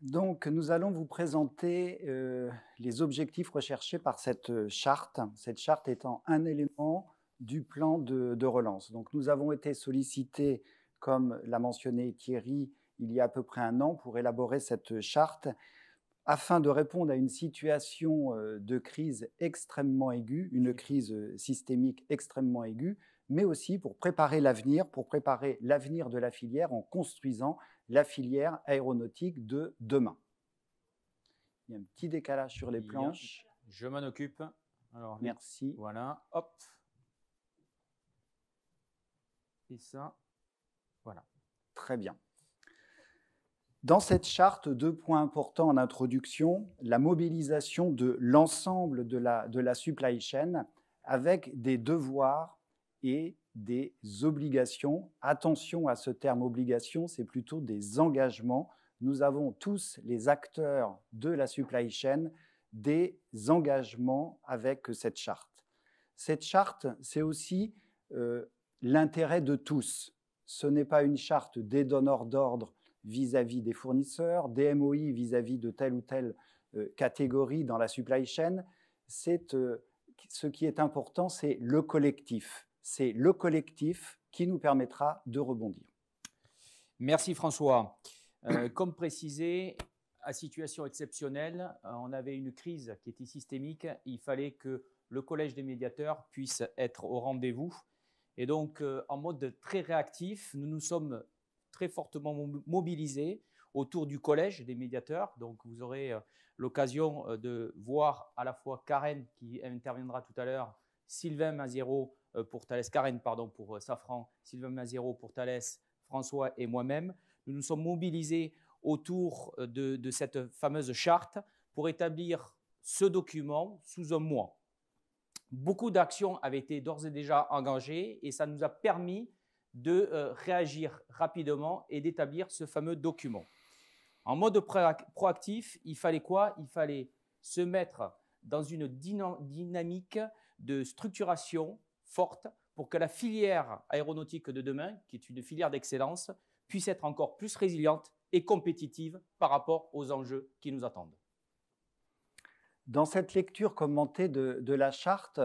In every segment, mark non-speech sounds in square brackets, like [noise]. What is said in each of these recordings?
Donc, nous allons vous présenter euh, les objectifs recherchés par cette euh, charte, cette charte étant un élément du plan de, relance. nous avons été sollicités, comme l'a mentionné Thierry, il y a à peu près un an pour élaborer cette charte afin de répondre à une situation euh, de crise extrêmement aiguë, une crise systémique extrêmement aiguë, mais aussi pour préparer l'avenir, pour préparer l'avenir de la filière en construisant la filière aéronautique de demain. Il y a un petit décalage sur les planches. Je m'en occupe. Alors, Merci. Voilà, hop. Et ça, voilà. Très bien. Dans cette charte, deux points importants en introduction, la mobilisation de l'ensemble de la, de la supply chain avec des devoirs et des obligations. Attention à ce terme obligation, c'est plutôt des engagements. Nous avons tous les acteurs de la supply chain des engagements avec cette charte. Cette charte, c'est aussi euh, l'intérêt de tous. Ce n'est pas une charte des donneurs d'ordre vis-à-vis des fournisseurs, des MOI vis-à-vis de telle ou telle euh, catégorie dans la supply chain. C'est, euh, ce qui est important, c'est le collectif c'est le collectif qui nous permettra de rebondir. Merci François. Euh, [clears throat] comme précisé, à situation exceptionnelle, euh, on avait une crise qui était systémique. Il fallait que le Collège des médiateurs puisse être au rendez-vous. Et donc, euh, en mode très réactif, nous nous sommes très fortement mobilisés autour du Collège des médiateurs. Donc, vous aurez l'occasion de voir à la fois Karen, qui interviendra tout à l'heure, Sylvain Mazero. Euh, pour Thales, Karen, pardon, pour euh, Safran, Sylvain Mazero pour Thales, François et moi-même, nous nous sommes mobilisés autour euh, de, cette fameuse charte pour établir ce document sous un mois. Beaucoup d'actions avaient été d'ores et déjà engagées et ça nous a permis de réagir rapidement et d'établir ce fameux document. En mode proactif, il fallait quoi Il fallait se mettre dans une dynamique de structuration forte pour que la filière aéronautique de demain, qui est une filière d'excellence, puisse être encore plus résiliente et compétitive par rapport aux enjeux qui nous attendent. Dans cette lecture commentée de, la charte,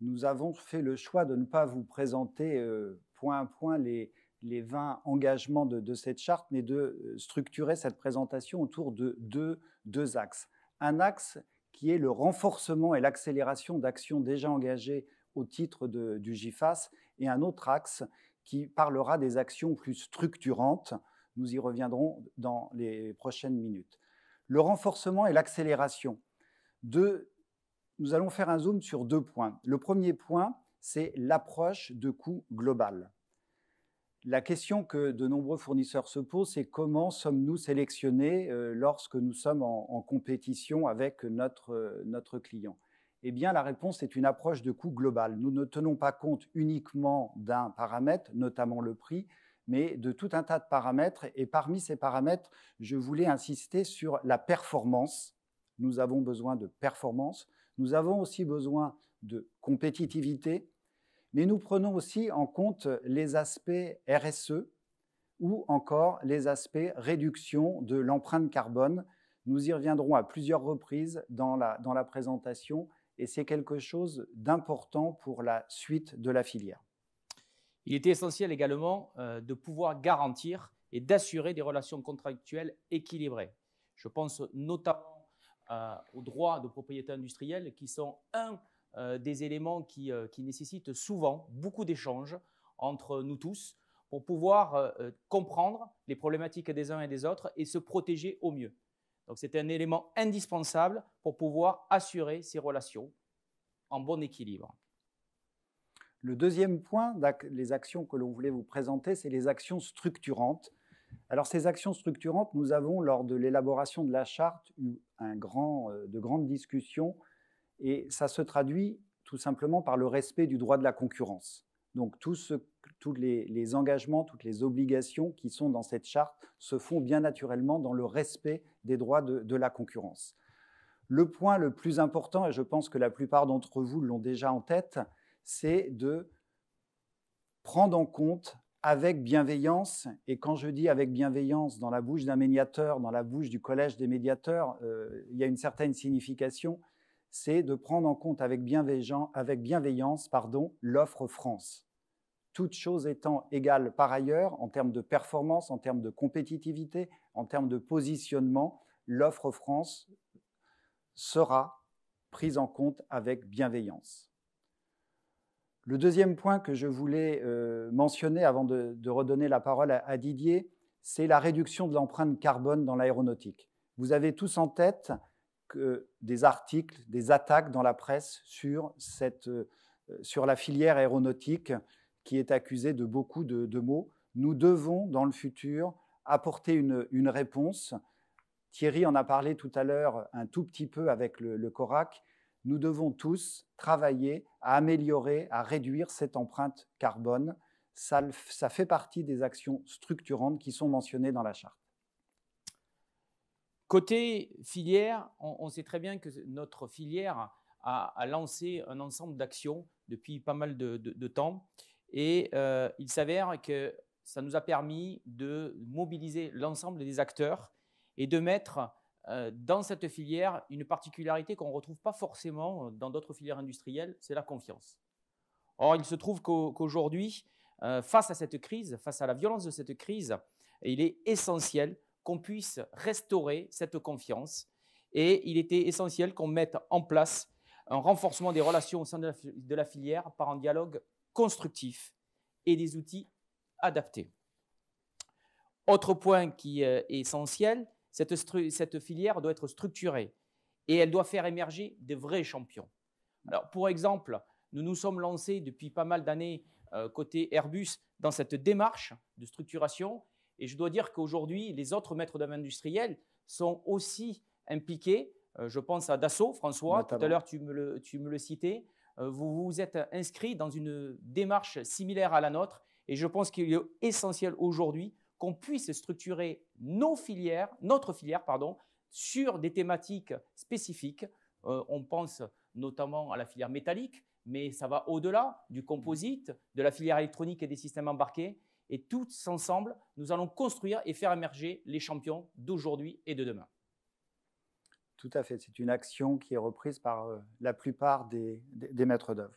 nous avons fait le choix de ne pas vous présenter euh, point à point les, 20 engagements de, cette charte, mais de euh, structurer cette présentation autour de deux, deux axes. Un axe qui est le renforcement et l'accélération d'actions déjà engagées au titre du GIFAS, et un autre axe qui parlera des actions plus structurantes. Nous y reviendrons dans les prochaines minutes. Le renforcement et l'accélération. Nous allons faire un zoom sur deux points. Le premier point, c'est l'approche de coût global. La question que de nombreux fournisseurs se posent, c'est comment sommes-nous sélectionnés euh, lorsque nous sommes en, compétition avec notre euh, client eh bien, la réponse est une approche de coût global. Nous ne tenons pas compte uniquement d'un paramètre, notamment le prix, mais de tout un tas de paramètres. Et parmi ces paramètres, je voulais insister sur la performance. Nous avons besoin de performance. Nous avons aussi besoin de compétitivité. Mais nous prenons aussi en compte les aspects RSE ou encore les aspects réduction de l'empreinte carbone. Nous y reviendrons à plusieurs reprises dans la, dans la présentation et c'est quelque chose d'important pour la suite de la filière. Il était essentiel également euh, de pouvoir garantir et d'assurer des relations contractuelles équilibrées. Je pense notamment euh, aux droits de propriété industrielle qui sont un euh, des éléments qui, qui nécessitent souvent beaucoup d'échanges entre nous tous pour pouvoir comprendre les problématiques des uns et des autres et se protéger au mieux. Donc c'est un élément indispensable pour pouvoir assurer ces relations en bon équilibre. Le deuxième point, les actions que l'on voulait vous présenter, c'est les actions structurantes. Alors ces actions structurantes, nous avons lors de l'élaboration de la charte eu un grand, euh, de grandes discussions et ça se traduit tout simplement par le respect du droit de la concurrence. Donc tout ce tous les, engagements, toutes les obligations qui sont dans cette charte se font bien naturellement dans le respect des droits de, la concurrence. Le point le plus important, et je pense que la plupart d'entre vous l'ont déjà en tête, c'est de prendre en compte avec bienveillance, et quand je dis avec bienveillance, dans la bouche d'un médiateur, dans la bouche du collège des médiateurs, euh, il y a une certaine signification, c'est de prendre en compte avec, avec bienveillance l'offre France toutes choses étant égales par ailleurs, en termes de performance, en termes de compétitivité, en termes de positionnement, l'offre France sera prise en compte avec bienveillance. Le deuxième point que je voulais euh, mentionner avant de, redonner la parole à, Didier, c'est la réduction de l'empreinte carbone dans l'aéronautique. Vous avez tous en tête que des articles, des attaques dans la presse sur, cette, euh, sur la filière aéronautique qui est accusé de beaucoup de, mots. Nous devons, dans le futur, apporter une, réponse. Thierry en a parlé tout à l'heure un tout petit peu avec le, CORAC. Nous devons tous travailler à améliorer, à réduire cette empreinte carbone. Ça, fait partie des actions structurantes qui sont mentionnées dans la charte. Côté filière, on, sait très bien que notre filière a, lancé un ensemble d'actions depuis pas mal de, de temps. Et euh, il s'avère que ça nous a permis de mobiliser l'ensemble des acteurs et de mettre euh, dans cette filière une particularité qu'on ne retrouve pas forcément dans d'autres filières industrielles, c'est la confiance. Or, il se trouve qu'aujourd'hui, euh, face à cette crise, face à la violence de cette crise, il est essentiel qu'on puisse restaurer cette confiance et il était essentiel qu'on mette en place un renforcement des relations au sein de la, de la filière par un dialogue constructifs et des outils adaptés. Autre point qui euh, est essentiel, cette, filière doit être structurée et elle doit faire émerger des vrais champions. Alors, pour exemple, nous nous sommes lancés depuis pas mal d'années euh, côté Airbus dans cette démarche de structuration et je dois dire qu'aujourd'hui, les autres maîtres d'œuvre industriels sont aussi impliqués. Euh, je pense à Dassault, François, tout à l'heure tu, tu me le citais. Euh, vous vous êtes inscrit dans une démarche similaire à la nôtre et je pense qu'il est essentiel aujourd'hui qu'on puisse structurer nos filières, notre filière pardon, sur des thématiques spécifiques. Euh, on pense notamment à la filière métallique, mais ça va au-delà du composite, de la filière électronique et des systèmes embarqués. Et tous ensemble, nous allons construire et faire émerger les champions d'aujourd'hui et de demain. Tout à fait, c'est une action qui est reprise par euh, la plupart des, maîtres d'œuvre.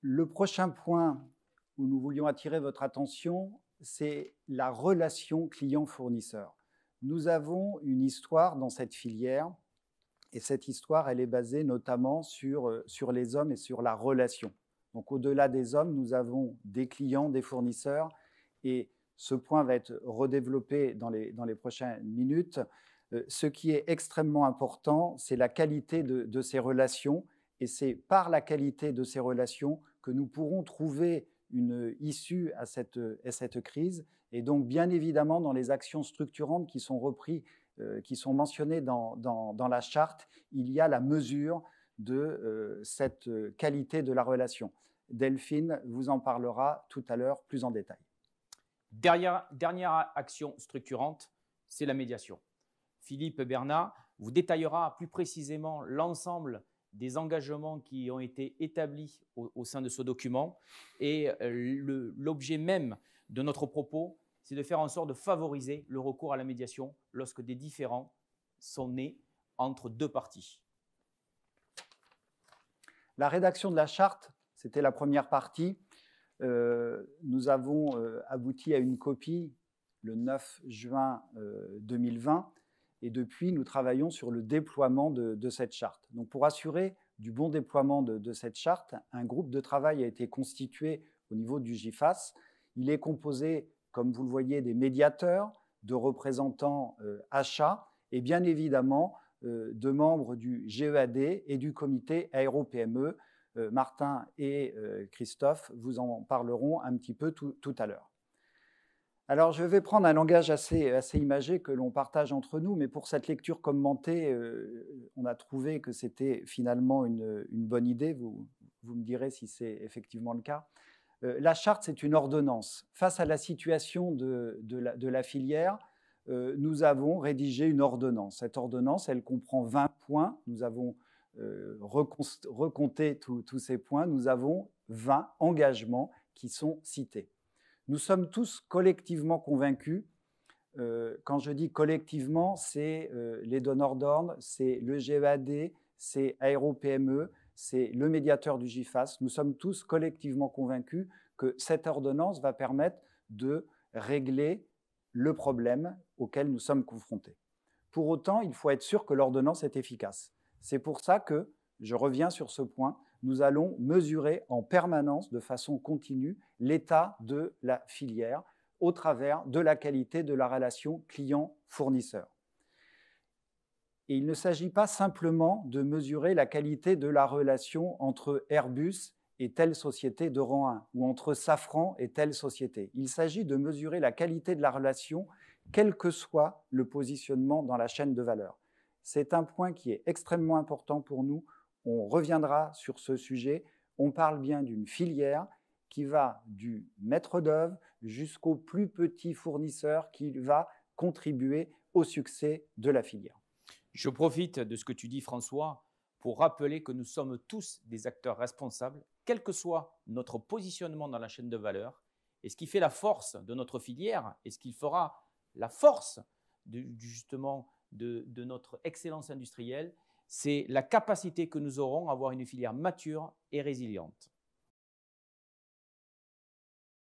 Le prochain point où nous voulions attirer votre attention, c'est la relation client-fournisseur. Nous avons une histoire dans cette filière, et cette histoire, elle est basée notamment sur, euh, les hommes et sur la relation. Donc au-delà des hommes, nous avons des clients, des fournisseurs, et ce point va être redéveloppé dans les prochaines minutes. Euh, ce qui est extrêmement important, c'est la qualité de, ces relations, et c'est par la qualité de ces relations que nous pourrons trouver une issue à cette, crise. Et donc, bien évidemment, dans les actions structurantes qui sont reprises, euh, qui sont mentionnées dans, la charte, il y a la mesure de euh, cette qualité de la relation. Delphine vous en parlera tout à l'heure plus en détail. dernière action structurante, c'est la médiation. Philippe Bernat vous détaillera plus précisément l'ensemble des engagements qui ont été établis au, sein de ce document. Et euh, l'objet même de notre propos, c'est de faire en sorte de favoriser le recours à la médiation lorsque des différends sont nés entre deux parties. La rédaction de la charte, c'était la première partie. Euh, nous avons euh, abouti à une copie le 9 juin 2020 et depuis, nous travaillons sur le déploiement de, cette charte. Donc, pour assurer du bon déploiement de, cette charte, un groupe de travail a été constitué au niveau du GIFAS. Il est composé, comme vous le voyez, des médiateurs, de représentants euh, achats et bien évidemment euh, de membres du GEAD et du comité aéro-PME. E. Euh, Martin et Christophe vous en parleront un petit peu tout à l'heure. Alors, je vais prendre un langage assez, imagé que l'on partage entre nous, mais pour cette lecture commentée, euh, on a trouvé que c'était finalement une, bonne idée. Vous, me direz si c'est effectivement le cas. Euh, la charte, c'est une ordonnance. Face à la situation de, la, filière, euh, nous avons rédigé une ordonnance. Cette ordonnance, elle comprend 20 points. Nous avons recompté tous ces points. Nous avons 20 engagements qui sont cités. Nous sommes tous collectivement convaincus. Euh, quand je dis collectivement, c'est euh, les donneurs d'ordre, c'est le GAD, e c'est Aéro-PME, e, c'est le médiateur du GIFAS. Nous sommes tous collectivement convaincus que cette ordonnance va permettre de régler le problème auquel nous sommes confrontés. Pour autant, il faut être sûr que l'ordonnance est efficace. C'est pour ça que, je reviens sur ce point, nous allons mesurer en permanence, de façon continue, l'état de la filière au travers de la qualité de la relation client-fournisseur. Et il ne s'agit pas simplement de mesurer la qualité de la relation entre Airbus et telle société de rang 1 ou entre Safran et telle société. Il s'agit de mesurer la qualité de la relation quel que soit le positionnement dans la chaîne de valeur. C'est un point qui est extrêmement important pour nous on reviendra sur ce sujet. On parle bien d'une filière qui va du maître d'œuvre jusqu'au plus petit fournisseur qui va contribuer au succès de la filière. Je profite de ce que tu dis, François, pour rappeler que nous sommes tous des acteurs responsables, quel que soit notre positionnement dans la chaîne de valeur. Et ce qui fait la force de notre filière et ce qui fera la force de, justement de notre excellence industrielle, c'est la capacité que nous aurons à avoir une filière mature et résiliente.